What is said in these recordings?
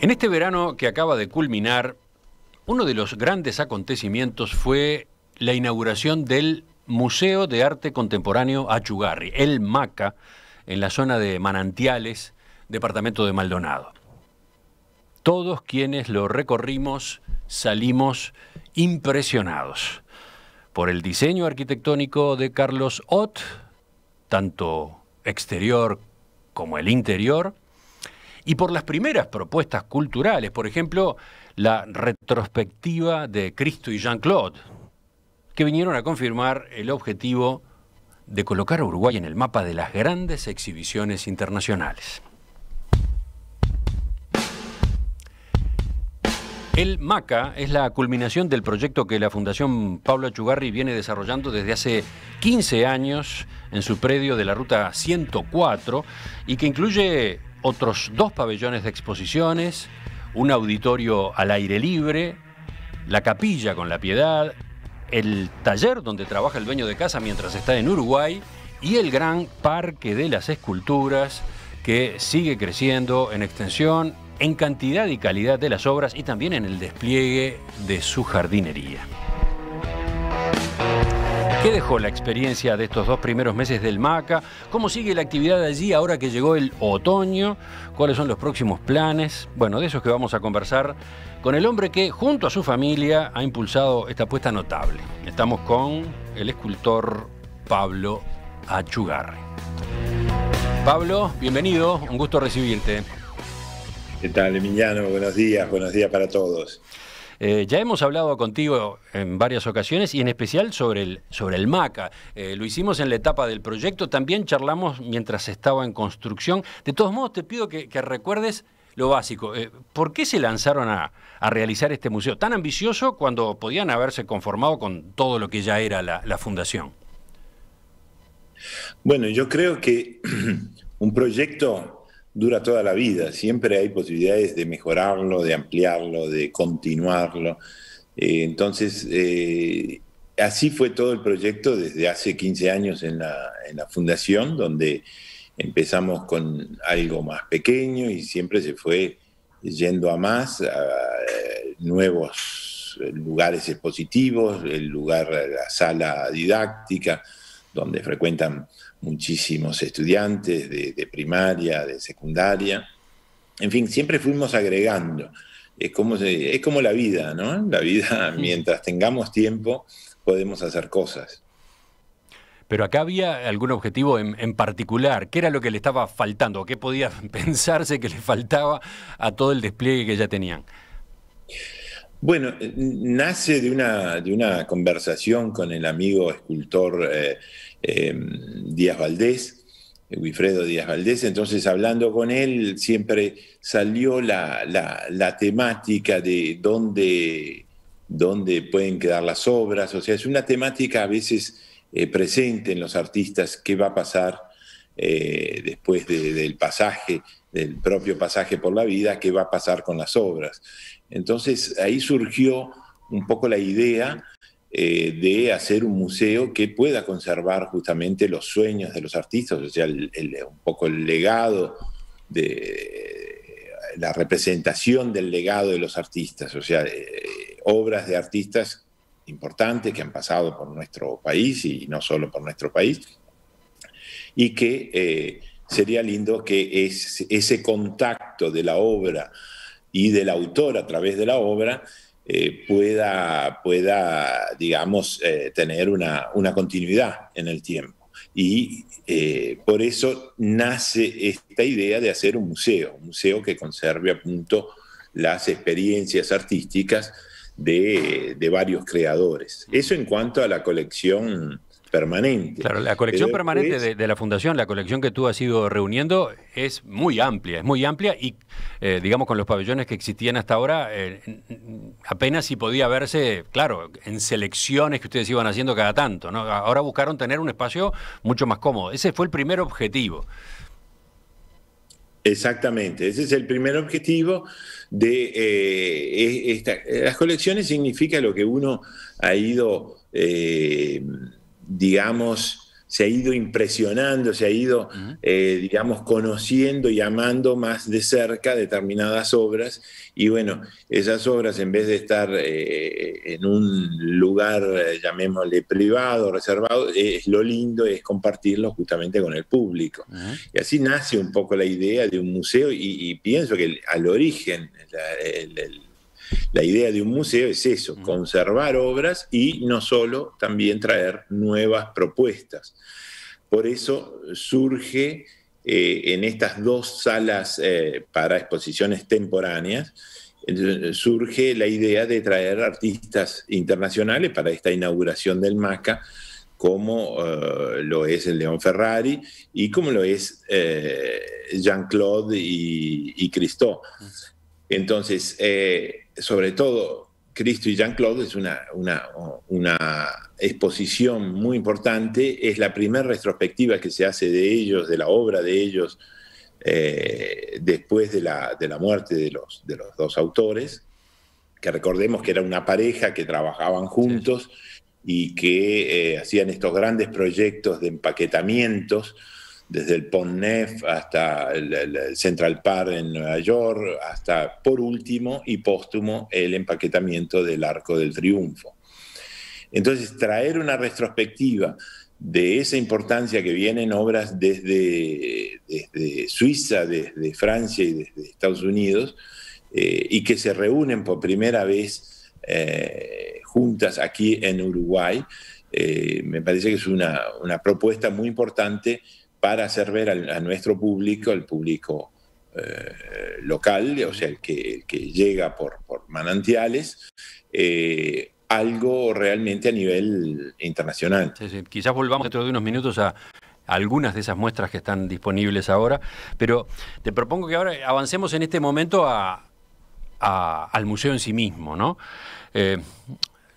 En este verano que acaba de culminar, uno de los grandes acontecimientos fue la inauguración del Museo de Arte Contemporáneo Achugarri, el MACA, en la zona de Manantiales, departamento de Maldonado. Todos quienes lo recorrimos salimos impresionados por el diseño arquitectónico de Carlos Ott, tanto exterior como el interior, y por las primeras propuestas culturales, por ejemplo, la retrospectiva de Cristo y Jean-Claude, que vinieron a confirmar el objetivo de colocar a Uruguay en el mapa de las grandes exhibiciones internacionales. El MACA es la culminación del proyecto que la Fundación Pablo Achugarri viene desarrollando desde hace 15 años en su predio de la Ruta 104 y que incluye otros dos pabellones de exposiciones, un auditorio al aire libre, la capilla con la piedad, el taller donde trabaja el dueño de casa mientras está en Uruguay y el gran parque de las esculturas que sigue creciendo en extensión, en cantidad y calidad de las obras y también en el despliegue de su jardinería. ¿Qué dejó la experiencia de estos dos primeros meses del MACA? ¿Cómo sigue la actividad allí ahora que llegó el otoño? ¿Cuáles son los próximos planes? Bueno, de eso que vamos a conversar con el hombre que, junto a su familia, ha impulsado esta apuesta notable. Estamos con el escultor Pablo Achugarre. Pablo, bienvenido, un gusto recibirte. ¿Qué tal, Emiliano? Buenos días, buenos días para todos. Eh, ya hemos hablado contigo en varias ocasiones y en especial sobre el, sobre el MACA. Eh, lo hicimos en la etapa del proyecto, también charlamos mientras estaba en construcción. De todos modos, te pido que, recuerdes lo básico. Eh, ¿Por qué se lanzaron a, realizar este museo tan ambicioso cuando podían haberse conformado con todo lo que ya era la, la fundación? Bueno, yo creo que un proyecto dura toda la vida, siempre hay posibilidades de mejorarlo, de ampliarlo, de continuarlo. Eh, entonces, eh, así fue todo el proyecto desde hace 15 años en la, en la fundación, donde empezamos con algo más pequeño y siempre se fue yendo a más, a, eh, nuevos lugares expositivos, el lugar, la sala didáctica, donde frecuentan muchísimos estudiantes de, primaria, de secundaria. En fin, siempre fuimos agregando. Es como, es como la vida, ¿no? La vida, mientras tengamos tiempo, podemos hacer cosas. Pero acá había algún objetivo en, en, particular. ¿Qué era lo que le estaba faltando? ¿Qué podía pensarse que le faltaba a todo el despliegue que ya tenían? Bueno, eh, nace de una, de una conversación con el amigo escultor eh, eh, Díaz Valdés, Wilfredo Díaz Valdés, entonces hablando con él siempre salió la, temática de dónde, pueden quedar las obras, o sea, es una temática a veces presente en los artistas, qué va a pasar después del pasaje, del propio pasaje por la vida, qué va a pasar con las obras. Entonces ahí surgió un poco la idea eh, de hacer un museo que pueda conservar justamente los sueños de los artistas, o sea, un poco el legado de la representación del legado de los artistas, o sea, eh, obras de artistas importantes que han pasado por nuestro país y no solo por nuestro país, y que eh, sería lindo que ese contacto de la obra y del autor a través de la obra eh, pueda, pueda, digamos, eh, tener una, continuidad en el tiempo. Y eh, por eso nace esta idea de hacer un museo, un museo que conserve a punto las experiencias artísticas de, de varios creadores. Eso en cuanto a la colección permanente. Claro, la colección eh, permanente de, la fundación, la colección que tú has ido reuniendo, es muy amplia, es muy amplia y, eh, digamos, con los pabellones que existían hasta ahora, eh, apenas si podía verse, claro, en selecciones que ustedes iban haciendo cada tanto, ¿no? Ahora buscaron tener un espacio mucho más cómodo. Ese fue el primer objetivo. Exactamente, ese es el primer objetivo de Las colecciones significa lo que uno ha ido digamos, se ha ido impresionando, se ha ido, eh, digamos, conociendo y amando más de cerca determinadas obras. Y bueno, esas obras, en vez de estar eh, en un lugar, eh, llamémosle, privado, reservado, es lo lindo es compartirlo justamente con el público. Y así nace un poco la idea de un museo y, pienso que al origen, la, el la idea de un museo es eso, conservar obras y no solo, también traer nuevas propuestas. Por eso surge eh, en estas dos salas eh, para exposiciones temporáneas, surge la idea de traer artistas internacionales para esta inauguración del MACA, como eh, lo es el León Ferrari y como lo es Jean-Claude y, y entonces, eh, sobre todo, Cristo y Jean-Claude es una, exposición muy importante, es la primera retrospectiva que se hace de ellos, de la obra de ellos, eh, después de la, muerte de los, dos autores, que recordemos que era una pareja que trabajaban juntos y que eh, hacían estos grandes proyectos de empaquetamientos desde el Pont Neuf hasta el, Central Park en Nueva York, hasta por último y póstumo el empaquetamiento del Arco del Triunfo. Entonces, traer una retrospectiva de esa importancia que vienen obras desde, Suiza, desde Francia y desde Estados Unidos, eh, y que se reúnen por primera vez eh, juntas aquí en Uruguay, eh, me parece que es una, una propuesta muy importante para hacer ver a, nuestro público, al público eh, local, o sea, el que, llega por, manantiales, eh, algo realmente a nivel internacional. Sí, Quizás volvamos dentro de unos minutos a, algunas de esas muestras que están disponibles ahora, pero te propongo que ahora avancemos en este momento al museo en sí mismo, ¿no? Eh,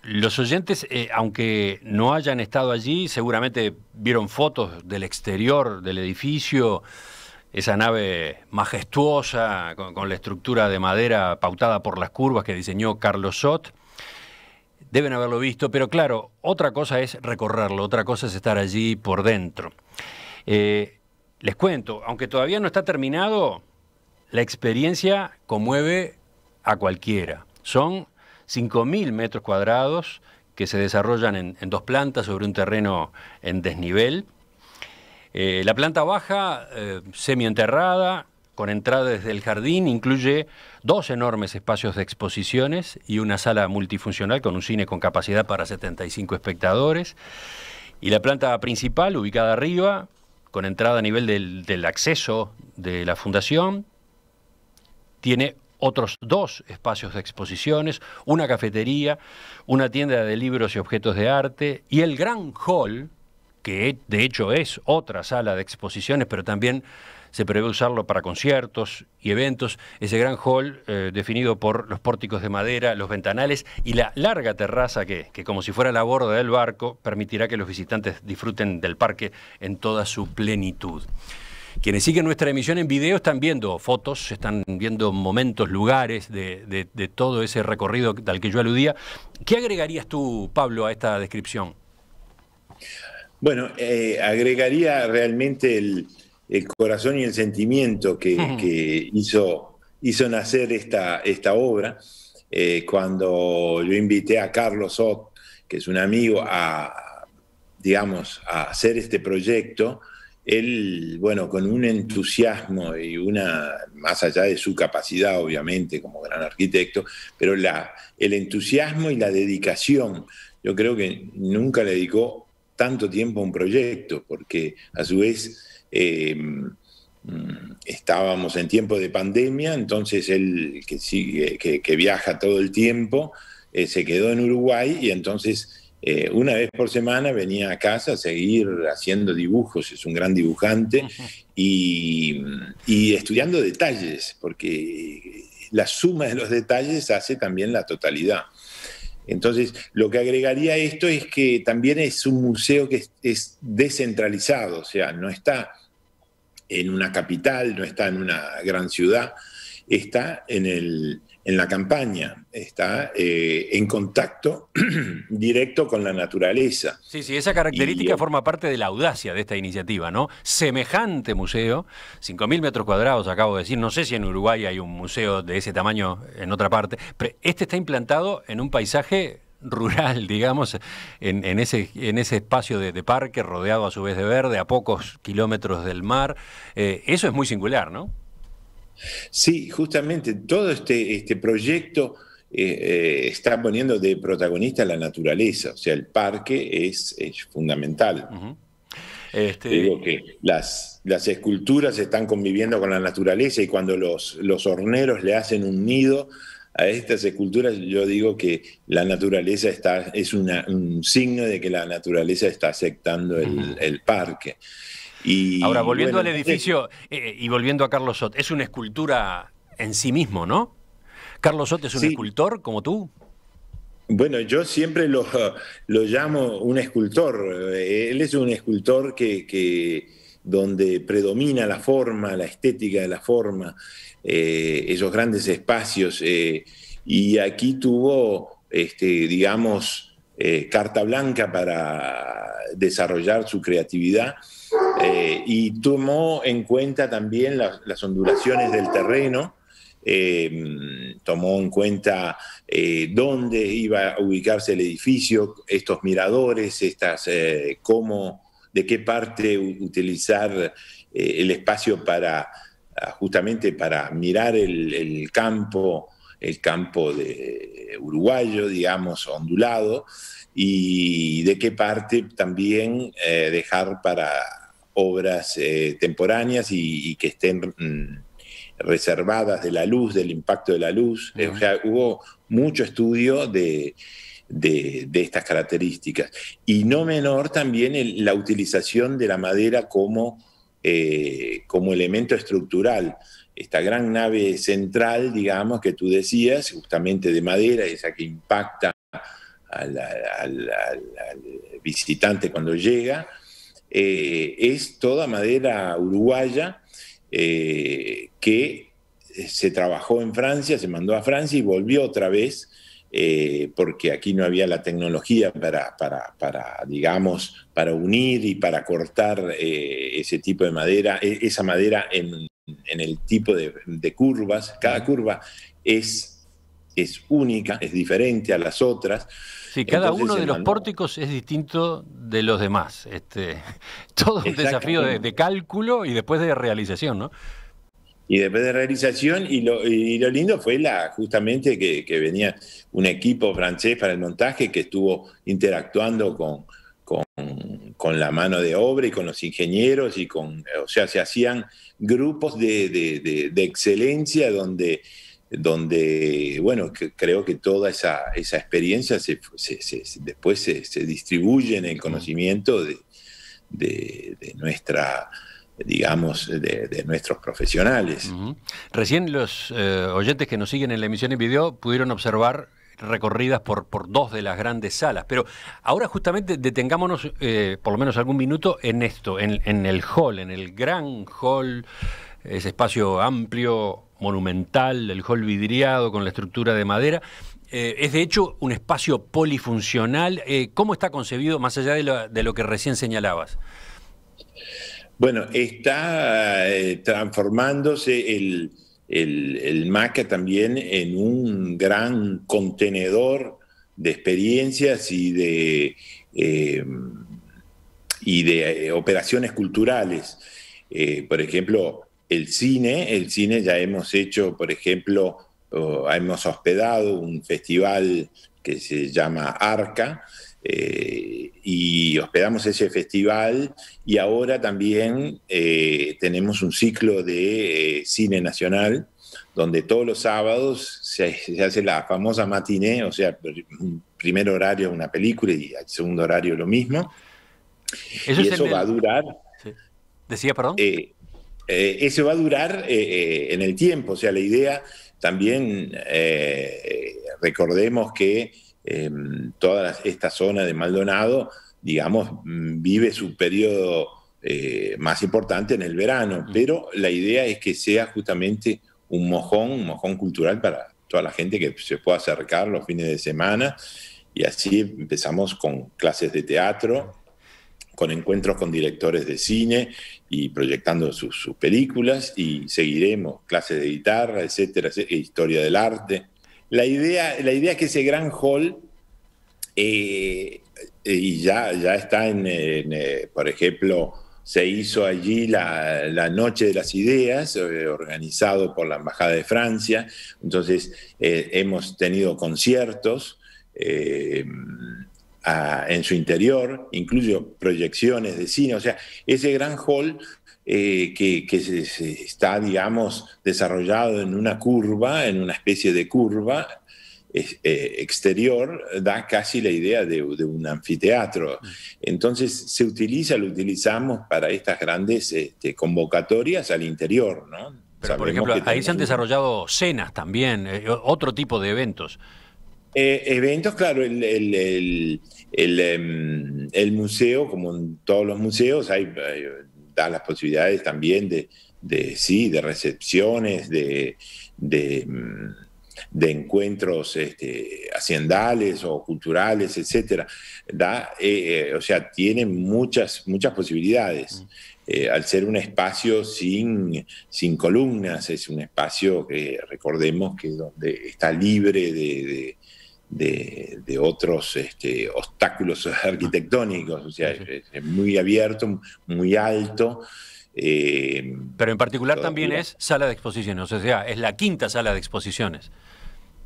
los oyentes, eh, aunque no hayan estado allí, seguramente vieron fotos del exterior del edificio, esa nave majestuosa con, la estructura de madera pautada por las curvas que diseñó Carlos Sot. Deben haberlo visto, pero claro, otra cosa es recorrerlo, otra cosa es estar allí por dentro. Eh, les cuento, aunque todavía no está terminado, la experiencia conmueve a cualquiera. Son 5.000 metros cuadrados que se desarrollan en, dos plantas sobre un terreno en desnivel. Eh, la planta baja, semi eh, semienterrada, con entrada desde el jardín, incluye dos enormes espacios de exposiciones y una sala multifuncional con un cine con capacidad para 75 espectadores. Y la planta principal, ubicada arriba, con entrada a nivel del, del acceso de la fundación, tiene otros dos espacios de exposiciones, una cafetería, una tienda de libros y objetos de arte y el Gran Hall, que de hecho es otra sala de exposiciones, pero también se prevé usarlo para conciertos y eventos, ese gran hall eh, definido por los pórticos de madera, los ventanales y la larga terraza que, que, como si fuera la borda del barco, permitirá que los visitantes disfruten del parque en toda su plenitud. Quienes siguen nuestra emisión en video están viendo fotos, están viendo momentos, lugares de, todo ese recorrido al que yo aludía. ¿Qué agregarías tú, Pablo, a esta descripción? Bueno, eh, agregaría realmente el, corazón y el sentimiento que, hizo, hizo, nacer esta, esta obra. Eh, cuando yo invité a Carlos Ott, que es un amigo, a, digamos, a hacer este proyecto, él, bueno, con un entusiasmo y una, más allá de su capacidad, obviamente, como gran arquitecto, pero la, el entusiasmo y la dedicación, yo creo que nunca le dedicó tanto tiempo a un proyecto, porque a su vez eh, mm, estábamos en tiempo de pandemia, entonces él que, sigue, viaja todo el tiempo, eh, se quedó en Uruguay y entonces eh, una vez por semana venía a casa a seguir haciendo dibujos, es un gran dibujante, y, estudiando detalles, porque la suma de los detalles hace también la totalidad. Entonces, lo que agregaría esto es que también es un museo que es descentralizado, o sea, no está en una capital, no está en una gran ciudad, está en el, en la campaña, está eh, en contacto directo con la naturaleza. Sí, sí, esa característica eh, forma parte de la audacia de esta iniciativa, ¿no? Semejante museo, 5.000 metros cuadrados, acabo de decir, no sé si en Uruguay hay un museo de ese tamaño en otra parte, pero este está implantado en un paisaje rural, digamos, en, ese, espacio de, parque rodeado a su vez de verde, a pocos kilómetros del mar. Eh, eso es muy singular, ¿no? Sí, justamente todo este, este proyecto eh, eh, está poniendo de protagonista la naturaleza, o sea, el parque es, fundamental. Este, digo que las, las esculturas están conviviendo con la naturaleza y cuando los, horneros le hacen un nido a estas esculturas, yo digo que la naturaleza está, es un signo de que la naturaleza está aceptando el, el parque. Ahora, volviendo al edificio eh, y volviendo a Carlos Sot, es una escultura en sí mismo, ¿no? Carlos Sot es un escultor como tú. Bueno, yo siempre lo, llamo un escultor. Eh, él es un escultor que, donde predomina la forma, la estética de la forma, eh, esos grandes espacios. y aquí tuvo, este, digamos, carta blanca para desarrollar su creatividad eh, y tomó en cuenta también las ondulaciones del terreno, eh, tomó en cuenta eh, dónde iba a ubicarse el edificio, estos miradores, estas, cómo, de qué parte utilizar el espacio para ah, justamente para mirar el, campo, el campo de uruguayo, digamos, ondulado, y de qué parte también dejar para obras eh, temporáneas y, que estén mm, reservadas de la luz, del impacto de la luz. O sea, hubo mucho estudio de, estas características. Y no menor también la utilización de la madera eh, como, elemento estructural. Esta gran nave central, digamos, que tú decías, justamente de madera, esa que impacta al visitante cuando llega, eh, es toda madera uruguaya eh, que se trabajó en Francia, se mandó a Francia y volvió otra vez eh, porque aquí no había la tecnología para, para, digamos, para unir y para cortar ese tipo de madera, e, esa madera en, el tipo de, curvas. Cada curva es es única, es diferente a las otras. Sí, cada uno de los pórticos es distinto de los demás. Este, todo un desafío de, cálculo y después de realización, ¿no? Y después de realización, y lo, lindo fue la justamente que, venía un equipo francés para el montaje que estuvo interactuando con, con, la mano de obra y con los ingenieros, y con, o sea, se hacían grupos de excelencia donde donde, bueno, creo que toda esa, esa experiencia se, después se, distribuye en el conocimiento de, de, nuestra digamos, de, nuestros profesionales. Recién los eh, oyentes que nos siguen en la emisión en video pudieron observar recorridas por, por dos de las grandes salas, pero ahora justamente detengámonos eh, por lo menos algún minuto en esto, en el hall, en el gran hall, ese espacio amplio, monumental, el hall vidriado con la estructura de madera. Eh, es de hecho un espacio polifuncional. Eh, ¿Cómo está concebido más allá de lo, que recién señalabas? Bueno, está eh, transformándose el, el, MACA también en un gran contenedor de experiencias y de, y de operaciones culturales. por ejemplo, el cine, el cine ya hemos hecho, por ejemplo, hemos hospedado un festival que se llama Arca, eh, y hospedamos ese festival y ahora también eh, tenemos un ciclo de eh, cine nacional donde todos los sábados se, hace la famosa matinée, o sea, primer horario una película y el segundo horario lo mismo. y eso va a durar. ¿Decía, perdón? Eh, eso va a durar eh, eh, en el tiempo. O sea, la idea también, recordemos que em, toda esta zona de Maldonado, digamos, mm, vive su periodo más importante en el verano, mm. pero la idea es que sea justamente un mojón, un mojón cultural para toda la gente que se pueda acercar los fines de semana. Y así empezamos con clases de teatro, con encuentros con directores de cine y proyectando sus, películas y seguiremos clases de guitarra, etcétera, e historia del arte. La idea, la idea es que ese gran hall, eh, eh, y ya, ya está en, eh, por ejemplo, se hizo allí la, Noche de las Ideas, organizado por la Embajada de Francia. Entonces, hemos tenido conciertos en su interior, incluso proyecciones de cine, o sea, ese gran hall eh, que, se, está, digamos, desarrollado en una curva, en una especie de curva eh, exterior, da casi la idea de, un anfiteatro. Entonces se utiliza, lo utilizamos para estas grandes este, convocatorias al interior, ¿no? Pero, por ejemplo, ahí se han desarrollado cenas también, eh, otro tipo de eventos. Eh, eventos, claro, el, el, em, el, museo, como en todos los museos, hay, da las posibilidades también de, de sí, de recepciones, de, de, em, encuentros este, haciendales o culturales, etcétera. Da, eh, eh, o sea, tiene muchas, muchas posibilidades. Mm. al ser un espacio sin, sin columnas, es un espacio que recordemos que donde está libre de de, otros este, obstáculos arquitectónicos, o sea, es, muy abierto, muy alto. Eh, Pero en particular también es sala de exposiciones, o sea, es la quinta sala de exposiciones.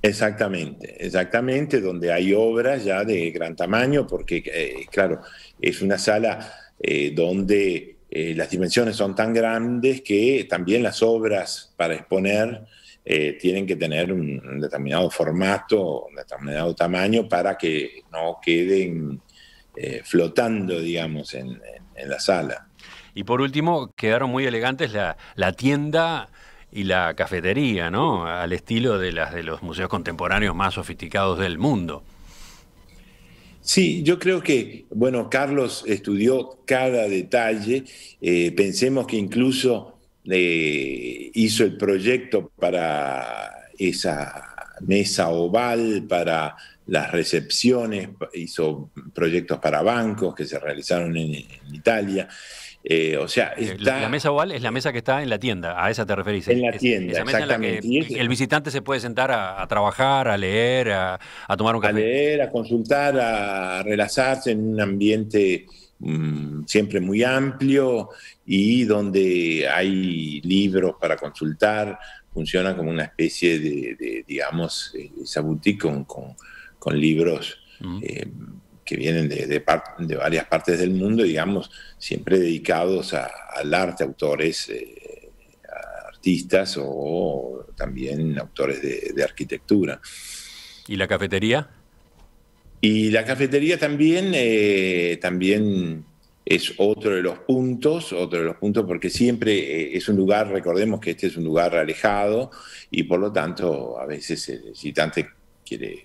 Exactamente, exactamente, donde hay obras ya de gran tamaño, porque, eh, claro, es una sala eh, donde las dimensiones son tan grandes que también las obras para exponer eh, tienen que tener un, determinado formato, un determinado tamaño para que no queden eh, flotando, digamos, en, la sala. Y por último, quedaron muy elegantes la, tienda y la cafetería, ¿no? Al estilo de las de los museos contemporáneos más sofisticados del mundo. Sí, yo creo que, bueno, Carlos estudió cada detalle. Eh, pensemos que incluso le eh, hizo el proyecto para esa mesa oval, para las recepciones, hizo proyectos para bancos que se realizaron en, Italia. Eh, o sea, eh, la mesa oval es la mesa que está en la tienda, a esa te referís. En la tienda, exactamente. el visitante se puede sentar a, trabajar, a leer, a, a, tomar un café. A leer, a consultar, a relajarse en un ambiente Mm, siempre muy amplio y donde hay libros para consultar, funciona como una especie de, digamos, esa con, libros eh, que vienen de, de, varias partes del mundo, digamos, siempre dedicados al arte, autores, eh, artistas o, también autores de arquitectura. ¿Y la cafetería? Y la cafetería también, eh, también es otro de los puntos, otro de los puntos, porque siempre eh, es un lugar, recordemos que este es un lugar alejado y por lo tanto a veces el visitante quiere,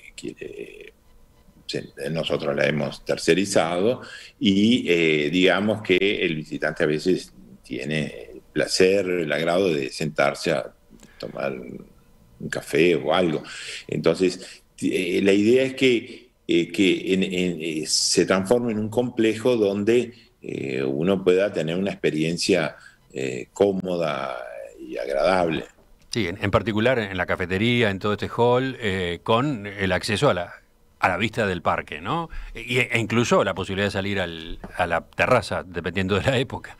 nosotros la hemos tercerizado y eh, digamos que el visitante a veces tiene el placer, el agrado de sentarse a tomar un café o algo. Entonces, la idea es que eh, que eh, se transforme en un complejo donde eh, uno pueda tener una experiencia cómoda y agradable. Sí, en, particular en la cafetería, en todo este hall, con el acceso a la, a la vista del parque, ¿no? E, incluso la posibilidad de salir a la terraza, dependiendo de la época.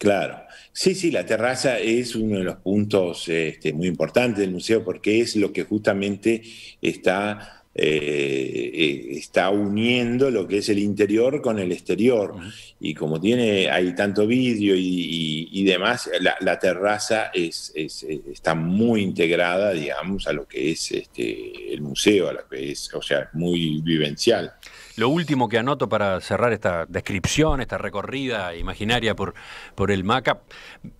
Claro, sí, sí, la terraza es uno de los puntos este, muy importantes del museo porque es lo que justamente está eh, eh, está uniendo lo que es el interior con el exterior. Y como tiene, hay tanto vidrio y, demás, la, terraza es, eh, está muy integrada, digamos, a lo que es este, el museo, a lo que es, o sea, muy vivencial. Lo último que anoto para cerrar esta descripción, esta recorrida imaginaria por, por el MACA,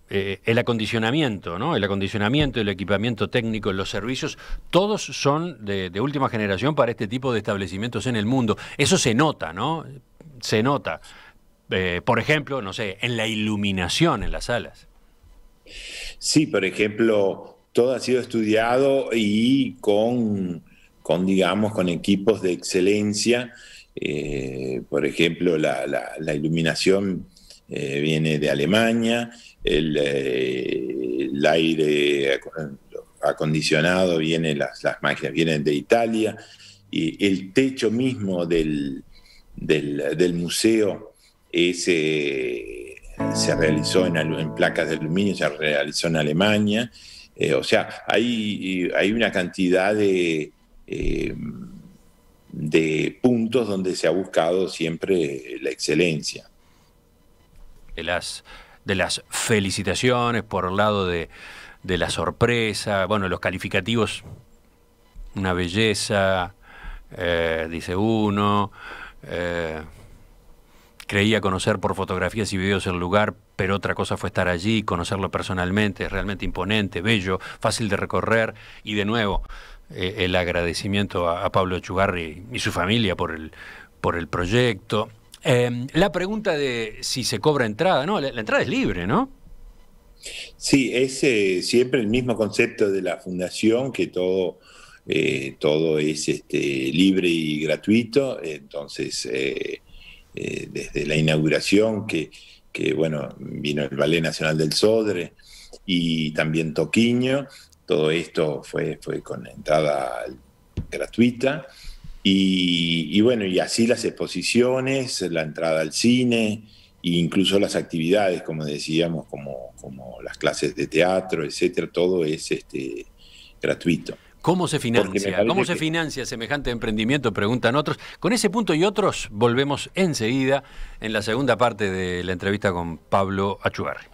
eh, el acondicionamiento, ¿no? El acondicionamiento, el equipamiento técnico, los servicios, todos son de, última generación para este tipo de establecimientos en el mundo. Eso se nota, ¿no? Se nota. Eh, por ejemplo, no sé, en la iluminación en las salas. Sí, por ejemplo, todo ha sido estudiado y con, con digamos, con equipos de excelencia eh, por ejemplo, la, iluminación eh, viene de Alemania, el, eh, aire acondicionado viene, las, las máquinas vienen de Italia, y el techo mismo del, del, museo ese, se realizó en, en, placas de aluminio, se realizó en Alemania. o sea, hay, hay una cantidad de de puntos donde se ha buscado siempre la excelencia. De las, de las felicitaciones por el lado de, la sorpresa, bueno, los calificativos, una belleza, eh, dice uno, eh, creía conocer por fotografías y videos el lugar, pero otra cosa fue estar allí, conocerlo personalmente, es realmente imponente, bello, fácil de recorrer y de nuevo, eh, el agradecimiento a, Pablo Chugarri y su familia por el, por el proyecto. Em, la pregunta de si se cobra entrada, no, la, entrada es libre, ¿no? Sí, es eh, siempre el mismo concepto de la fundación, que todo, eh, todo es este, libre y gratuito. Entonces, desde la inauguración, que, que, bueno, vino el Ballet Nacional del Sodre y también Toquiño, todo esto fue, fue con entrada gratuita. Y, bueno, y así las exposiciones, la entrada al cine, e incluso las actividades, como decíamos, como, como las clases de teatro, etcétera, todo es este, gratuito. ¿Cómo se financia? ¿Cómo se financia semejante emprendimiento? Preguntan otros. Con ese punto y otros volvemos enseguida en la segunda parte de la entrevista con Pablo Achuarri.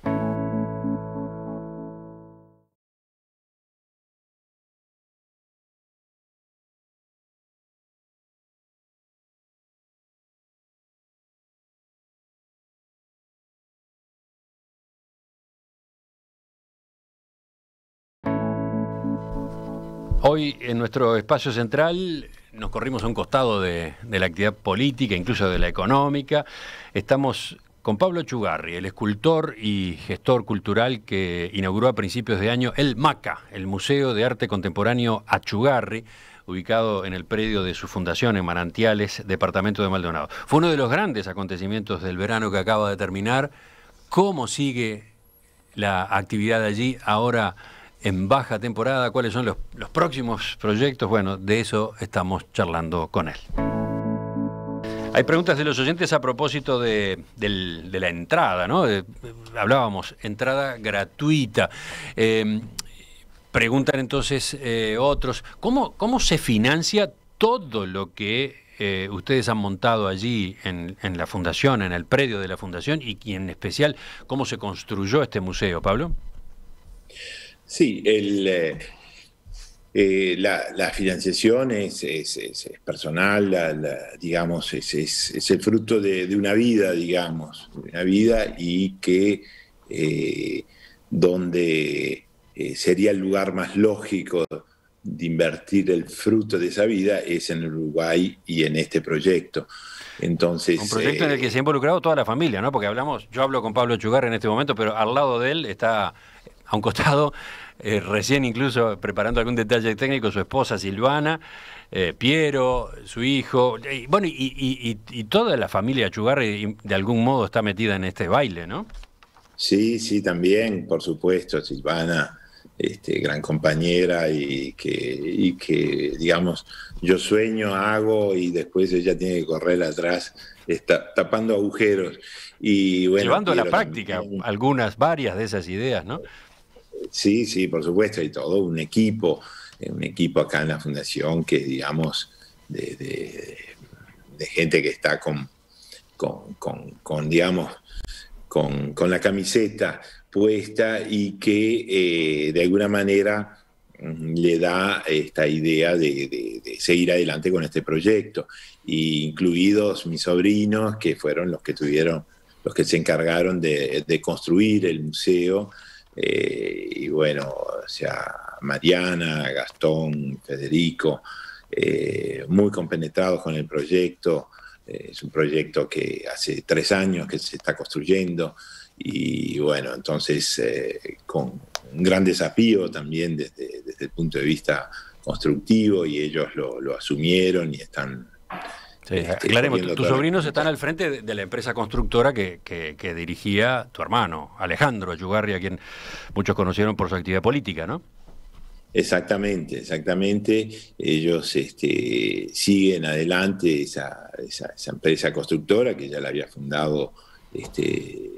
Hoy en nuestro espacio central nos corrimos a un costado de, la actividad política, incluso de la económica. Estamos con Pablo Chugarri, el escultor y gestor cultural que inauguró a principios de año el MACA, el Museo de Arte Contemporáneo Achugarri, ubicado en el predio de su fundación en Manantiales, departamento de Maldonado. Fue uno de los grandes acontecimientos del verano que acaba de terminar. ¿Cómo sigue la actividad allí ahora? en baja temporada, cuáles son los, próximos proyectos. Bueno, de eso estamos charlando con él. Hay preguntas de los oyentes a propósito de, la entrada, ¿no? hablábamos, entrada gratuita. Em, preguntan entonces eh, otros, ¿cómo, se financia todo lo que eh, ustedes han montado allí en, la fundación, en el predio de la fundación y en especial cómo se construyó este museo, Pablo? Sí, el, eh, eh la, financiación es, personal, digamos, es, el fruto de, una vida, digamos, una vida y que eh, donde eh, sería el lugar más lógico de invertir el fruto de esa vida es en Uruguay y en este proyecto. Entonces, un proyecto en el que se ha involucrado toda la familia, ¿no? Porque hablamos, yo hablo con Pablo Chugar en este momento, pero al lado de él está a un costado, eh, recién incluso preparando algún detalle técnico, su esposa Silvana, eh, Piero, su hijo, bueno, y, toda la familia Chugarri de algún modo está metida en este baile, ¿no? Sí, sí, también, por supuesto, Silvana, este, gran compañera y que, digamos, yo sueño, hago y después ella tiene que correr atrás está, tapando agujeros. Y, bueno, Llevando a la práctica algunas, varias de esas ideas, ¿no? Sí, sí, por supuesto, y todo un equipo, eh, un equipo acá en la fundación que, digamos, de, gente que está con, con, con, digamos, con, la camiseta puesta y que eh, de alguna manera mm, le da esta idea de, seguir adelante con este proyecto, incluidos mis sobrinos, que fueron los que tuvieron, los que se encargaron de construir el museo, eh, y bueno, o sea, Mariana, Gastón, Federico, eh, muy compenetrados con el proyecto. Eh, es un proyecto que hace tres años que se está construyendo y bueno, entonces con un gran desafío también desde, desde, el punto de vista constructivo y ellos lo, lo asumieron y están Sí, tus sobrinos están al frente de, la empresa constructora que, dirigía tu hermano, Alejandro Ayugarri, a quien muchos conocieron por su actividad política, ¿no? Exactamente, exactamente. Ellos este, siguen adelante esa, empresa constructora que ya la había fundado este,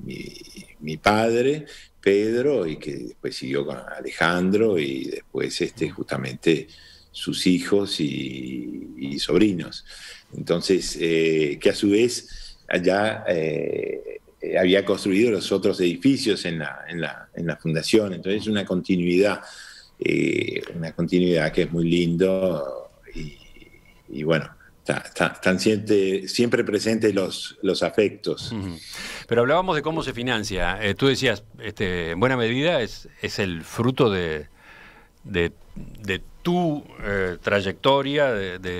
mi, padre, Pedro, y que después siguió con Alejandro y después este, justamente sus hijos y, sobrinos. Entonces, eh, que a su vez allá eh, había construido los otros edificios en la, fundación. Entonces, una continuidad, eh, una continuidad que es muy lindo y, bueno, están siempre, siempre presentes los, los afectos. Pero hablábamos de cómo se financia. tú decías, este, en buena medida es, es el fruto de tu eh, trayectoria, de,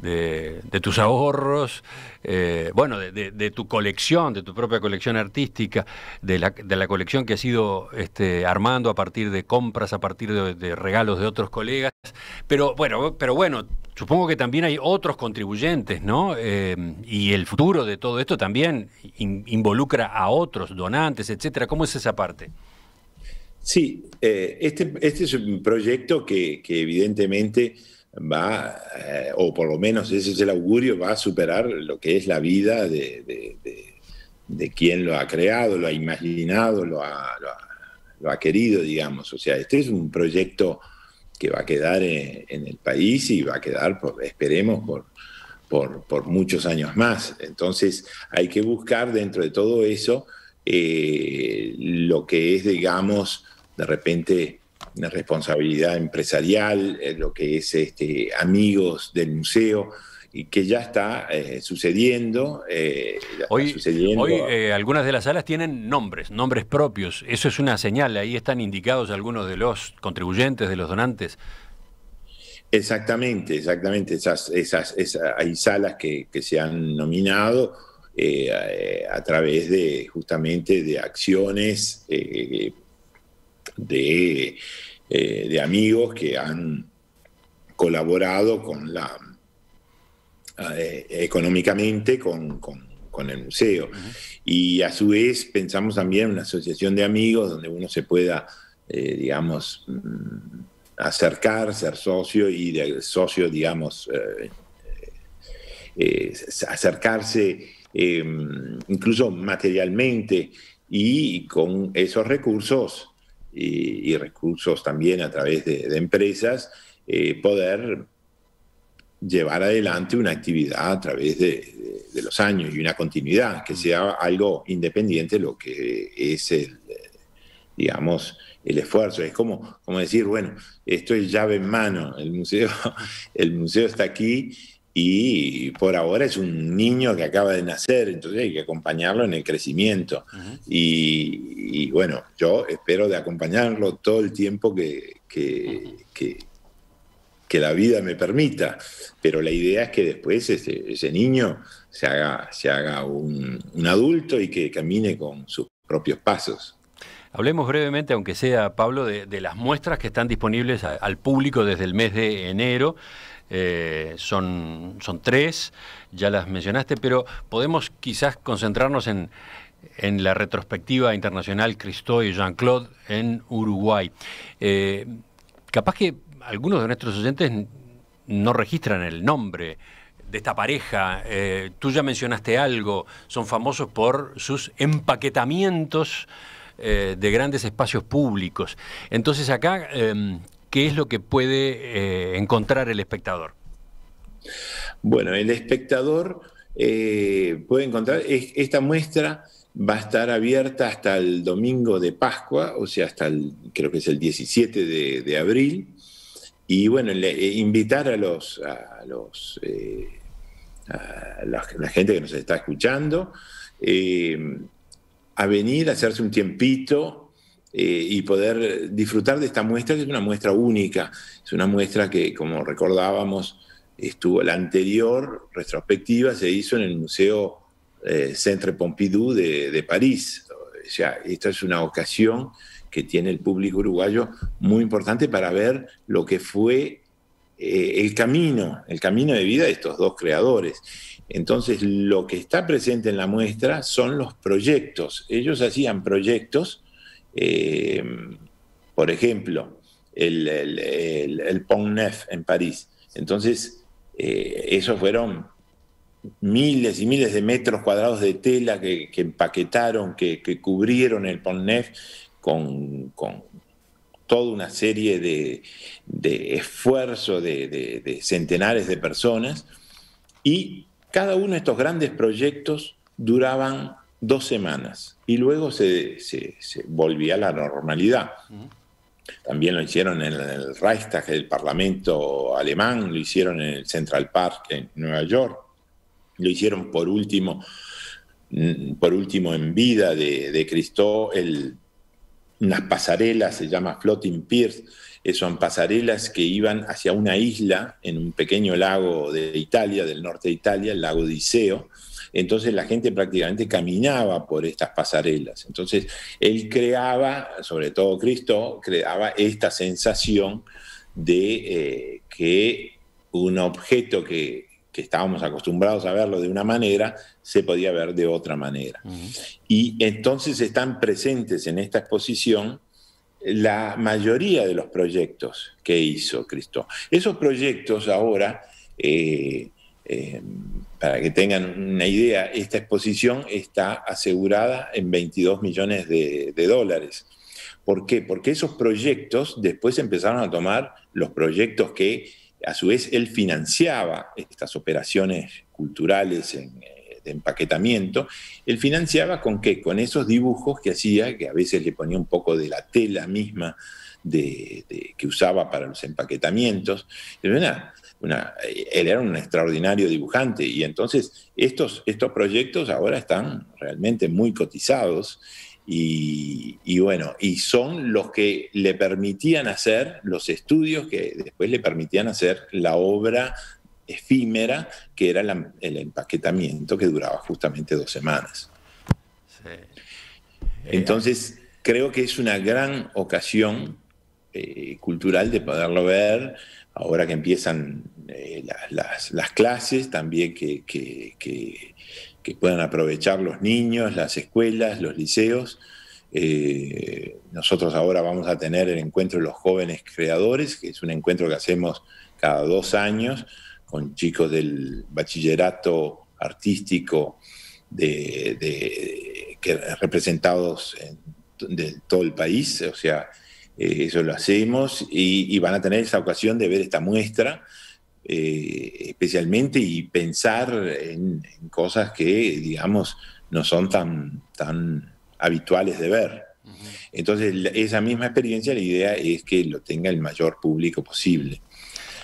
de, tus ahorros, eh, bueno, de, tu colección, de tu propia colección artística, de la, colección que has ido este, armando a partir de compras, a partir de, regalos de otros colegas. Pero bueno, pero bueno, supongo que también hay otros contribuyentes, ¿no? Eh, y el futuro de todo esto también involucra a otros donantes, etcétera. ¿Cómo es esa parte? Sí, eh, este, este, es un proyecto que, evidentemente va, eh, o por lo menos ese es el augurio, va a superar lo que es la vida de, quien lo ha creado, lo ha imaginado, lo ha, querido, digamos. O sea, este es un proyecto que va a quedar en, el país y va a quedar, esperemos, por muchos años más. Entonces, hay que buscar dentro de todo eso eh, lo que es, digamos, de repente una responsabilidad empresarial, eh, lo que es este, amigos del museo, y que ya está eh, eh, sucediendo, hoy, algunas de las salas tienen nombres, nombres propios. Eso es una señal, ahí están indicados algunos de los contribuyentes, de los donantes. Exactamente, exactamente. Esas, esas, esas hay salas que se han nominado eh, a, través de justamente de acciones eh, eh, de, amigos que han colaborado con la económicamente con, el museo. Y a su vez pensamos también en una asociación de amigos donde uno se pueda, digamos, mm, acercar, ser socio y de socio, digamos, acercarse Em, incluso materialmente, y con esos recursos y, recursos también a través de, empresas, eh, poder llevar adelante una actividad a través de, los años y una continuidad, que sea algo independiente lo que es el, digamos, el esfuerzo. Es como, como decir, bueno, esto es llave en mano, el museo, el museo está aquí y por ahora es un niño que acaba de nacer, entonces hay que acompañarlo en el crecimiento. y, bueno, yo espero de acompañarlo todo el tiempo que, que, la vida me permita, pero la idea es que después ese, niño se haga, se haga un, adulto y que camine con sus propios pasos. Hablemos brevemente, aunque sea Pablo, de, las muestras que están disponibles al público desde el mes de enero. Eh, son, son tres, ya las mencionaste, pero podemos quizás concentrarnos en, en la retrospectiva internacional Cristo y Jean-Claude en Uruguay. Eh, capaz que algunos de nuestros oyentes no registran el nombre de esta pareja. Eh, tú ya mencionaste algo, son famosos por sus empaquetamientos de grandes espacios públicos. Entonces acá, em, qué es lo que puede eh, encontrar el espectador. Bueno, el espectador eh, puede encontrar esta muestra va a estar abierta hasta el domingo de Pascua, o sea, hasta creo que es el 17 de, abril. Y bueno, eh, invitar a los, a la, gente que nos está escuchando a venir a hacerse un tiempito eh, y poder disfrutar de esta muestra, que es una muestra única, es una muestra que, como recordábamos, estuvo la anterior retrospectiva se hizo en el Museo eh, Centre Pompidou de, París. O sea, esta es una ocasión que tiene el público uruguayo muy importante para ver lo que fue eh, el camino, el camino de vida de estos dos creadores. Entonces, lo que está presente en la muestra son los proyectos. Ellos hacían proyectos eh, por ejemplo, el, Pont Neuf en París. Entonces, eh, esos fueron miles y miles de metros cuadrados de tela que, empaquetaron, que, cubrieron el Pont Neuf con, toda una serie de, esfuerzos de, de, centenares de personas. Y cada uno de estos grandes proyectos duraban dos semanas y luego se, volvía a la normalidad. También lo hicieron en el Reichstag, el Parlamento alemán, lo hicieron en el Central Park en Nueva York, lo hicieron por último, mm, por último en vida de, de el, unas pasarelas, se llama Floating Pierce. Eh, son pasarelas que iban hacia una isla en un pequeño lago de Italia, del norte de Italia, el lago Diceo. Entonces la gente prácticamente caminaba por estas pasarelas. Entonces él creaba, sobre todo Cristo, creaba esta sensación de eh, que un objeto que, estábamos acostumbrados a verlo de una manera, se podía ver de otra manera. Y entonces están presentes en esta exposición la mayoría de los proyectos que hizo Cristo. Esos proyectos ahora, eh, eh, para que tengan una idea, esta exposición está asegurada en 22 millones de, dólares. ¿Por qué? Porque esos proyectos después empezaron a tomar los proyectos que a su vez él financiaba estas operaciones culturales en, empaquetamiento, él financiaba con qué? Con esos dibujos que hacía, que a veces le ponía un poco de la tela misma de, que usaba para los empaquetamientos. él era un extraordinario dibujante y entonces estos, estos proyectos ahora están realmente muy cotizados y, y, bueno, y son los que le permitían hacer los estudios que después le permitían hacer la obra efímera que era el empaquetamiento que duraba justamente dos semanas. Entonces, creo que es una gran ocasión eh, cultural de poderlo ver, ahora que empiezan eh, las, clases, también que, que, puedan aprovechar los niños, las escuelas, los liceos. Eh, nosotros ahora vamos a tener el encuentro de los jóvenes creadores, que es un encuentro que hacemos cada dos años, con chicos del bachillerato artístico, de, que representados de todo el país, o sea, eh, eso lo hacemos y, van a tener esa ocasión de ver esta muestra. Eh, especialmente y pensar en, cosas que, digamos, no son tan, tan habituales de ver. Entonces, esa misma experiencia, la idea es que lo tenga el mayor público posible.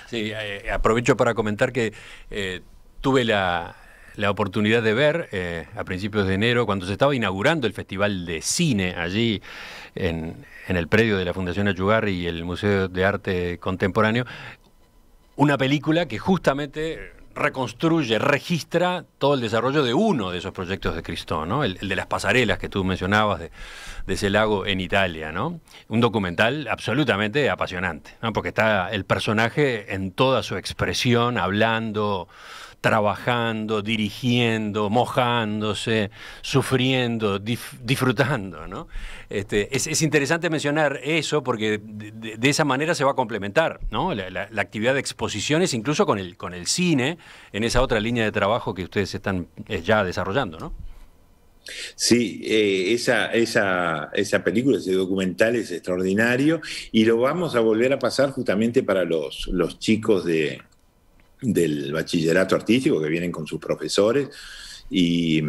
Sí, eh, eh, aprovecho para comentar que eh, tuve la, la oportunidad de ver a principios de enero, cuando se estaba inaugurando el Festival de Cine allí en, en el predio de la Fundación Ayugar y el Museo de Arte Contemporáneo, una película que justamente reconstruye, registra todo el desarrollo de uno de esos proyectos de Cristóbal, ¿no? El, de las pasarelas que tú mencionabas de, ese lago en Italia, ¿no? Un documental absolutamente apasionante, ¿no? Porque está el personaje en toda su expresión, hablando, trabajando, dirigiendo, mojándose, sufriendo, disfrutando. ¿no? Este, es, interesante mencionar eso porque de, esa manera se va a complementar ¿no? la, actividad de exposiciones, incluso con el, con el cine, en esa otra línea de trabajo que ustedes están eh, ya desarrollando. ¿no? Sí, eh, esa, esa, película, ese documental es extraordinario y lo vamos a volver a pasar justamente para los, los chicos de, del bachillerato artístico que vienen con sus profesores y,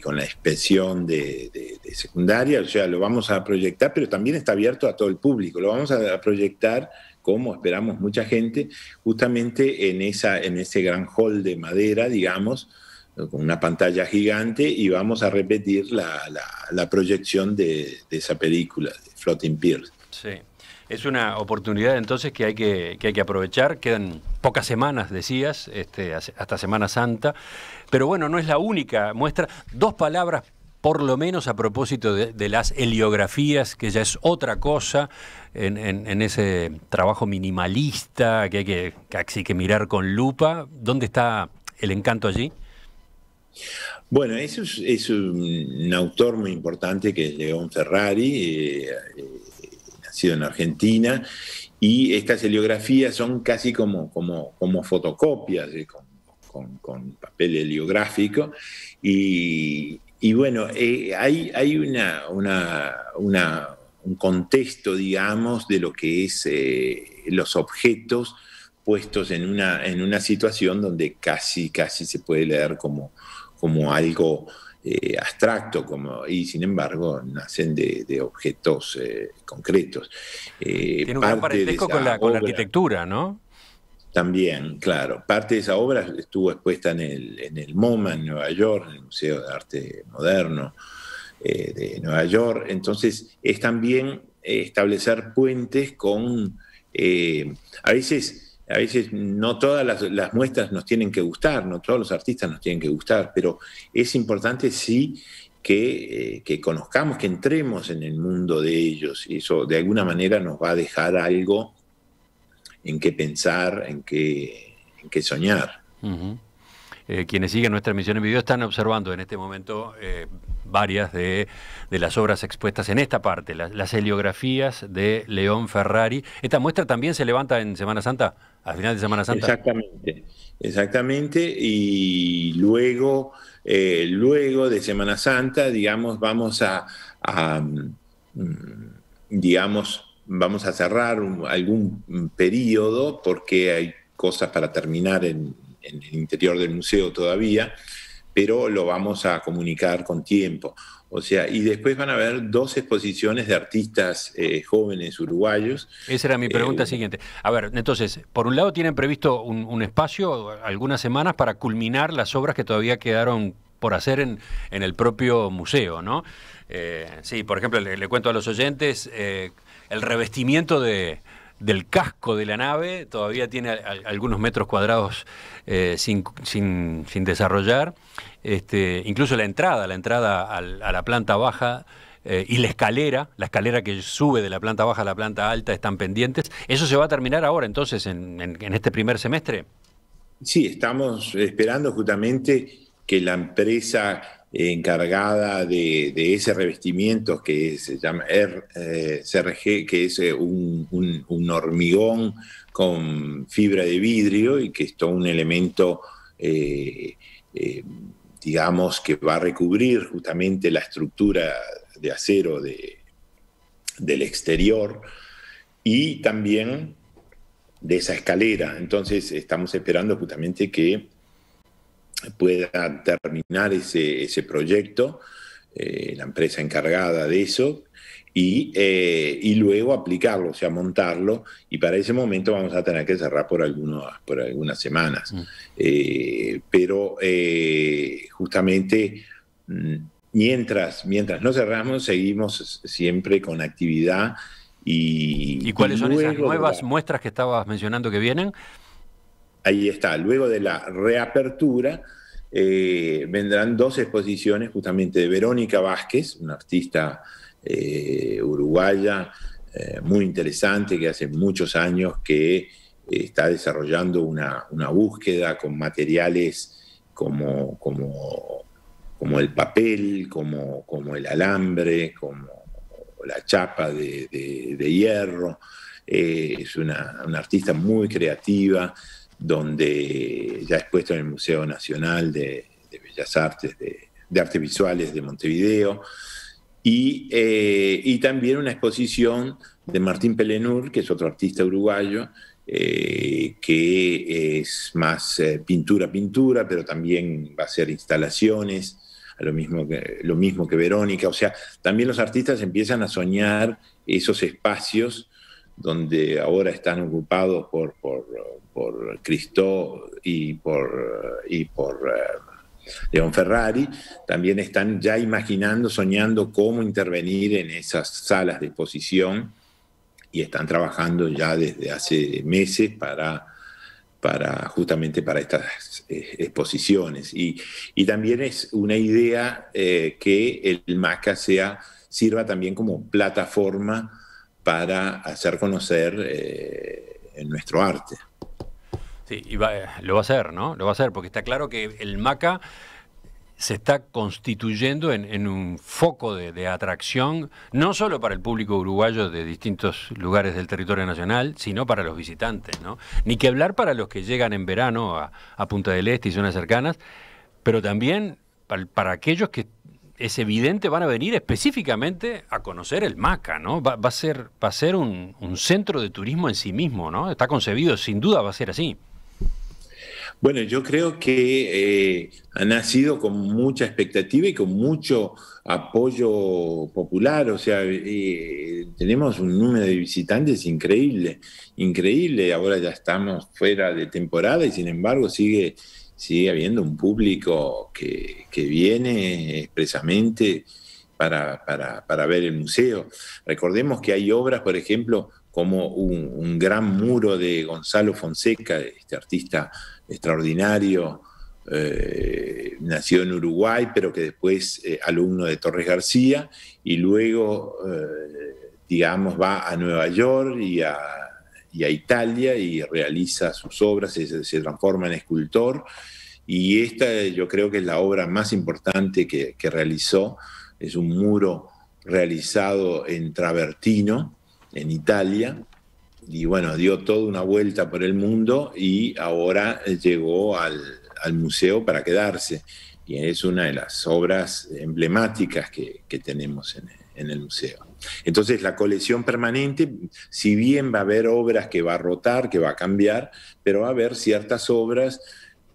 con la inspección de, secundaria, o sea, lo vamos a proyectar, pero también está abierto a todo el público, lo vamos a proyectar como esperamos mucha gente, justamente en, esa, en ese gran hall de madera, digamos, con una pantalla gigante y vamos a repetir la, proyección de, esa película, de Floating Pier. Sí. Es una oportunidad entonces que hay que, hay que aprovechar. Quedan pocas semanas, decías, este, hasta Semana Santa. Pero bueno, no es la única muestra. Dos palabras por lo menos a propósito de, las heliografías, que ya es otra cosa en, ese trabajo minimalista que hay que que mirar con lupa. ¿Dónde está el encanto allí? Bueno, eso es, un autor muy importante que es León Ferrari, eh, eh, sido en Argentina, y estas heliografías son casi como, como, como fotocopias, eh, con, papel heliográfico, y, bueno, eh, hay, hay una, un contexto, digamos, de lo que es eh, los objetos puestos en una, en una situación donde casi, casi se puede leer como, como algo eh, abstracto, como, y sin embargo nacen de, objetos eh, concretos. Eh, Tiene un con la, con la, arquitectura, ¿no? También, claro. Parte de esa obra estuvo expuesta en el, en el MoMA en Nueva York, en el Museo de Arte Moderno de Nueva York. Entonces, es también establecer puentes con, a veces, a veces no todas las, muestras nos tienen que gustar, no todos los artistas nos tienen que gustar, pero es importante sí eh, que, conozcamos, que entremos en el mundo de ellos. Y eso de alguna manera nos va a dejar algo en qué pensar, en qué, soñar. Eh, quienes siguen nuestra emisión en video están observando en este momento eh, varias de, las obras expuestas en esta parte, las, las heliografías de León Ferrari. ¿Esta muestra también se levanta en Semana Santa? al final de Semana Santa. Exactamente, exactamente. Y luego, eh, luego de Semana Santa, digamos, vamos a, mm, digamos, vamos a cerrar algún periodo porque hay cosas para terminar en el interior del museo todavía, pero lo vamos a comunicar con tiempo. O sea, y después van a haber dos exposiciones de artistas eh, jóvenes uruguayos. Esa era mi eh, pregunta siguiente. A ver, entonces, por un lado tienen previsto un, espacio, algunas semanas, para culminar las obras que todavía quedaron por hacer en, el propio museo, ¿no? Eh, sí, por ejemplo, le, cuento a los oyentes el revestimiento de, del casco de la nave, todavía tiene algunos metros cuadrados eh, sin, desarrollar. Este, incluso la entrada, la entrada a, la planta baja eh, y la escalera, la escalera que sube de la planta baja a la planta alta están pendientes. ¿Eso se va a terminar ahora entonces en este primer semestre? Sí, estamos esperando justamente que la empresa encargada de, ese revestimiento que se llama eh, CRG, que es eh, un, hormigón con fibra de vidrio y que es todo un elemento, eh, digamos, que va a recubrir justamente la estructura de acero de, del exterior y también de esa escalera. Entonces estamos esperando justamente que pueda terminar ese, ese proyecto, eh, la empresa encargada de eso, y, eh, y, luego aplicarlo, o sea, montarlo, y para ese momento vamos a tener que cerrar por, algunos, por algunas semanas. Mm. Eh, pero justamente mm, mientras, mientras no cerramos, seguimos siempre con actividad. ¿Y, cuáles son esas nuevas muestras que estabas mencionando que vienen? ahí está. Luego de la reapertura, eh, vendrán dos exposiciones justamente de Verónica Vázquez, una artista eh, uruguaya eh, muy interesante que hace muchos años que está desarrollando una, búsqueda con materiales como, el papel, como, el alambre, como la chapa de, hierro. es una artista muy creativa, donde ya expuesto en el Museo Nacional de, Bellas Artes, de, Artes Visuales de Montevideo, eh, y, también una exposición de Martín Pelenur, que es otro artista uruguayo, eh, que es más pintura-pintura, eh, pero también va a ser instalaciones, lo mismo, que, lo mismo que Verónica. O sea, también los artistas empiezan a soñar esos espacios donde ahora están ocupados por, Cristó y por, eh, León Ferrari, también están ya imaginando, soñando cómo intervenir en esas salas de exposición y están trabajando ya desde hace meses para, para justamente para estas eh, exposiciones. Y, también es una idea eh, que el MACA sea, sirva también como plataforma para hacer conocer eh, nuestro arte. Sí, eh, lo va a hacer, ¿no? Lo va a hacer, porque está claro que el MACA se está constituyendo en, un foco de, atracción, no solo para el público uruguayo de distintos lugares del territorio nacional, sino para los visitantes, ¿no? Ni que hablar para los que llegan en verano a, Punta del Este y zonas cercanas, pero también para aquellos que es evidente, van a venir específicamente a conocer el Maca, ¿no? Va, a ser, va a ser un, centro de turismo en sí mismo, ¿no? Está concebido, sin duda va a ser así. Bueno, yo creo que eh, ha nacido con mucha expectativa y con mucho apoyo popular, o sea, eh, tenemos un número de visitantes increíble, increíble, ahora ya estamos fuera de temporada y sin embargo sigue sigue habiendo un público que, viene expresamente para, ver el museo. Recordemos que hay obras, por ejemplo, como un, gran muro de Gonzalo Fonseca, este artista extraordinario, eh, nació en Uruguay, pero que después eh, alumno de Torres García, y luego, eh, digamos, va a Nueva York y a y a Italia y realiza sus obras, se, se transforma en escultor. Y esta yo creo que es la obra más importante que, realizó. Es un muro realizado en Travertino, en Italia. Y bueno, dio toda una vuelta por el mundo y ahora llegó al, museo para quedarse. Y es una de las obras emblemáticas que, tenemos en el museo. Entonces la colección permanente, si bien va a haber obras que va a rotar, que va a cambiar, pero va a haber ciertas obras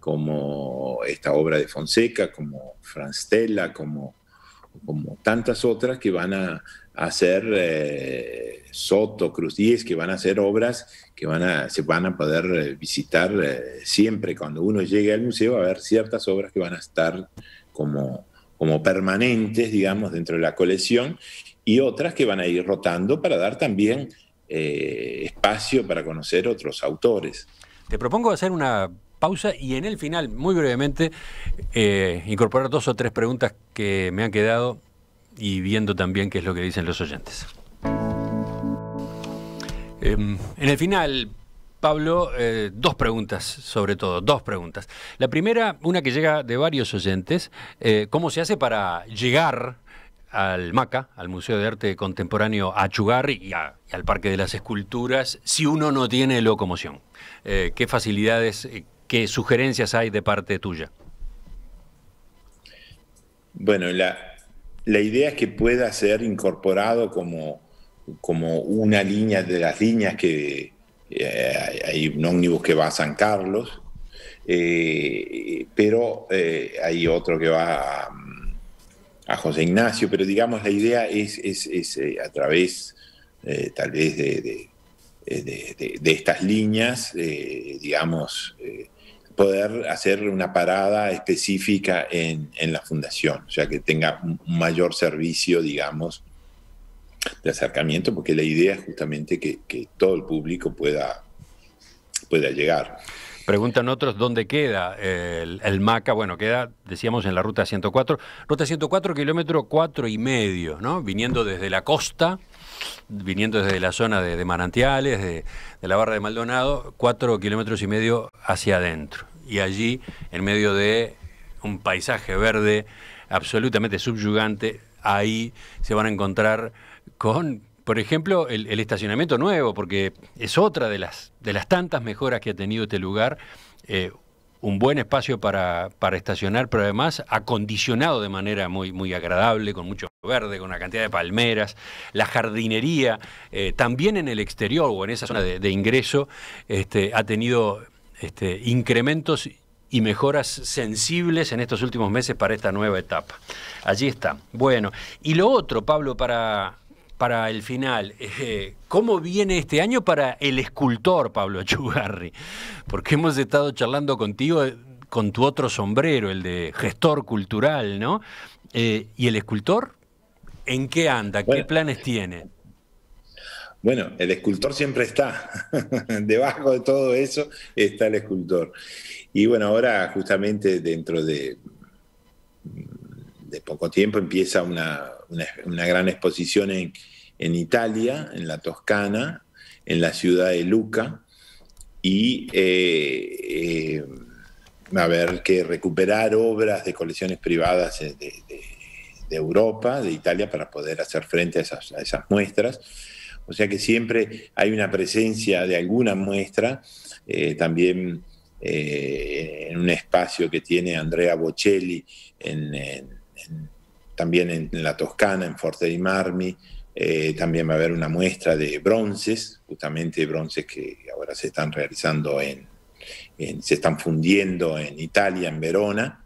como esta obra de Fonseca, como Franstella, como, como tantas otras que van a, hacer eh, Soto, Cruz 10 que van a hacer obras que van a, se van a poder eh, visitar eh, siempre. Cuando uno llegue al museo va a haber ciertas obras que van a estar como, como permanentes, digamos, dentro de la colección y otras que van a ir rotando para dar también eh, espacio para conocer otros autores. Te propongo hacer una pausa y en el final, muy brevemente, eh, incorporar dos o tres preguntas que me han quedado y viendo también qué es lo que dicen los oyentes. Em, en el final, Pablo, eh, dos preguntas sobre todo, dos preguntas. La primera, una que llega de varios oyentes, ¿cómo se hace para llegar al MACA, al Museo de Arte Contemporáneo Achugarri y, al Parque de las Esculturas, si uno no tiene locomoción? Eh, ¿Qué facilidades, eh, qué sugerencias hay de parte tuya? Bueno, la, idea es que pueda ser incorporado como, como una línea de las líneas que eh, hay un ómnibus que va a San Carlos, pero hay otro que va a a José Ignacio, pero digamos la idea es, eh, a través eh, tal vez de, eh, estas líneas, digamos, poder hacer una parada específica en, la fundación, o sea, que tenga un mayor servicio, digamos, de acercamiento, porque la idea es justamente que, todo el público pueda, pueda llegar. Preguntan otros dónde queda el, Maca. Bueno, queda, decíamos, en la ruta 104. Ruta 104, kilómetro cuatro y medio, ¿no? Viniendo desde la costa, viniendo desde la zona de, de Manantiales, de, de, la Barra de Maldonado, cuatro kilómetros y medio hacia adentro. Y allí, en medio de un paisaje verde absolutamente subyugante, ahí se van a encontrar con por ejemplo, el, estacionamiento nuevo, porque es otra de las, de las tantas mejoras que ha tenido este lugar. Eh, un buen espacio para, estacionar, pero además acondicionado de manera muy, muy agradable, con mucho verde, con una cantidad de palmeras, la jardinería, eh, también en el exterior o en esa zona de, de ingreso, este, ha tenido este, incrementos y mejoras sensibles en estos últimos meses para esta nueva etapa. Allí está. Bueno, y lo otro, Pablo, para, para el final, eh, ¿cómo viene este año para el escultor Pablo Chugarri? Porque hemos estado charlando contigo eh, con tu otro sombrero, el de gestor cultural, ¿no? Eh, ¿Y el escultor? ¿En qué anda? ¿Qué planes tiene? Bueno, el escultor siempre está. Debajo de todo eso está el escultor. Y bueno, ahora justamente dentro de, de poco tiempo empieza una, una, gran exposición en, Italia, en la Toscana, en la ciudad de Luca, y eh, eh, a ver que recuperar obras de colecciones privadas de, Europa, de Italia, para poder hacer frente a esas, muestras. O sea que siempre hay una presencia de alguna muestra, eh, también en un espacio que tiene Andrea Bocelli en, también en, la Toscana, en Forte di Marmi, eh, también va a haber una muestra de bronces, justamente bronces que ahora se están realizando en, se están fundiendo en Italia, en Verona,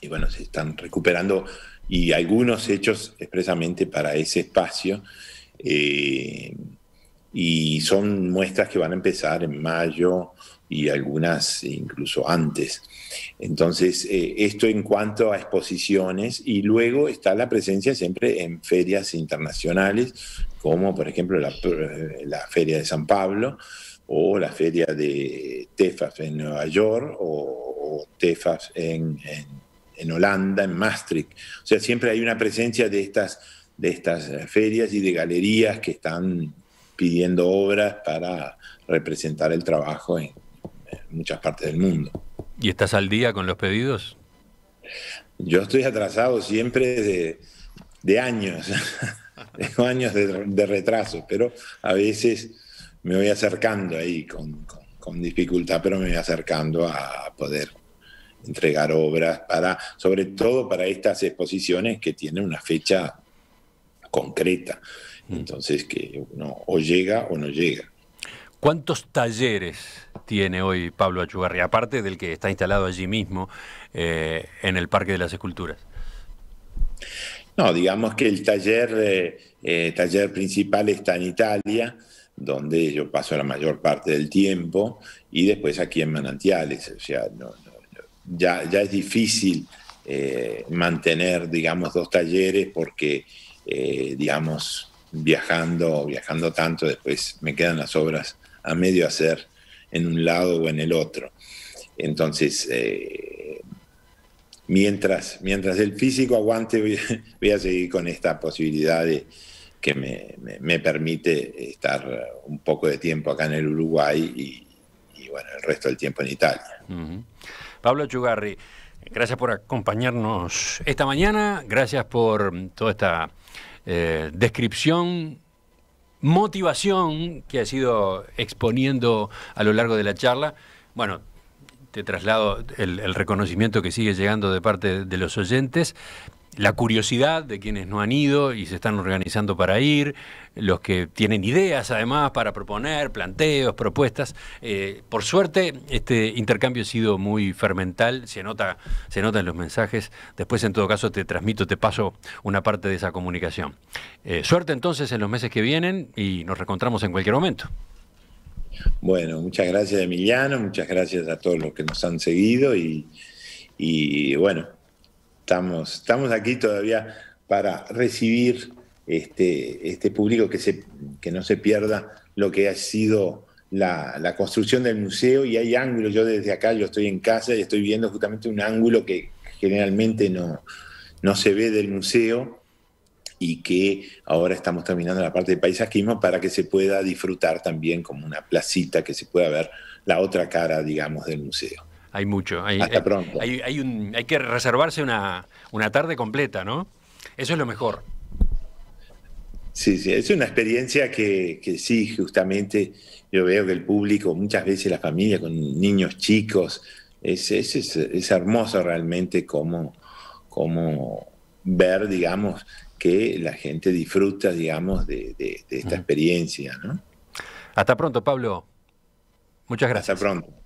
y bueno, se están recuperando y algunos hechos expresamente para ese espacio. Eh, y son muestras que van a empezar en mayo y algunas incluso antes. Entonces, eh, esto en cuanto a exposiciones y luego está la presencia siempre en ferias internacionales, como por ejemplo la, eh, Feria de San Pablo o la Feria de Tefas en Nueva York o, Tefas en, Holanda, en Maastricht. O sea, siempre hay una presencia de estas, de estas ferias y de galerías que están pidiendo obras para representar el trabajo en muchas partes del mundo. ¿Y estás al día con los pedidos? Yo estoy atrasado siempre de, años, de años de, retraso, pero a veces me voy acercando ahí con, dificultad, pero me voy acercando a poder entregar obras para, sobre todo para estas exposiciones que tienen una fecha concreta. Mm. Entonces que uno o llega o no llega. ¿Cuántos talleres tiene hoy Pablo Achugarri, aparte del que está instalado allí mismo eh, en el Parque de las Esculturas? No, digamos que el taller, eh, eh, taller principal está en Italia, donde yo paso la mayor parte del tiempo, y después aquí en Manantiales. O sea, ya, ya es difícil mantener, digamos, dos talleres porque, digamos, viajando, viajando tanto, después me quedan las obras a medio hacer en un lado o en el otro. Entonces, eh, mientras, mientras el físico aguante, voy, a seguir con esta posibilidad que me, permite estar un poco de tiempo acá en el Uruguay y, bueno, el resto del tiempo en Italia. Pablo Chugarri, gracias por acompañarnos esta mañana, gracias por toda esta eh, descripción motivación que ha sido exponiendo a lo largo de la charla. Bueno, te traslado el, el reconocimiento que sigue llegando de parte de los oyentes la curiosidad de quienes no han ido y se están organizando para ir, los que tienen ideas además para proponer, planteos, propuestas. Eh, por suerte, este intercambio ha sido muy fermental, se nota, se notan los mensajes. Después, en todo caso, te transmito, te paso una parte de esa comunicación. Eh, suerte entonces en los meses que vienen y nos reencontramos en cualquier momento. Bueno, muchas gracias Emiliano, muchas gracias a todos los que nos han seguido y, y bueno, Estamos, estamos aquí todavía para recibir este, este público, que, se, que no se pierda lo que ha sido la, construcción del museo y hay ángulos, yo desde acá, yo estoy en casa y estoy viendo justamente un ángulo que generalmente no, no se ve del museo y que ahora estamos terminando la parte de paisajismo para que se pueda disfrutar también como una placita, que se pueda ver la otra cara, digamos, del museo. Hay mucho. Hay, Hasta eh, pronto. Hay, hay que reservarse una, una tarde completa, ¿no? Eso es lo mejor. Sí, sí, es una experiencia que, que, sí, justamente yo veo que el público, muchas veces la familia con niños chicos, es, es, hermoso realmente como, como ver, digamos, que la gente disfruta, digamos, de, de esta experiencia. ¿no? Hasta pronto, Pablo. Muchas gracias. Hasta pronto.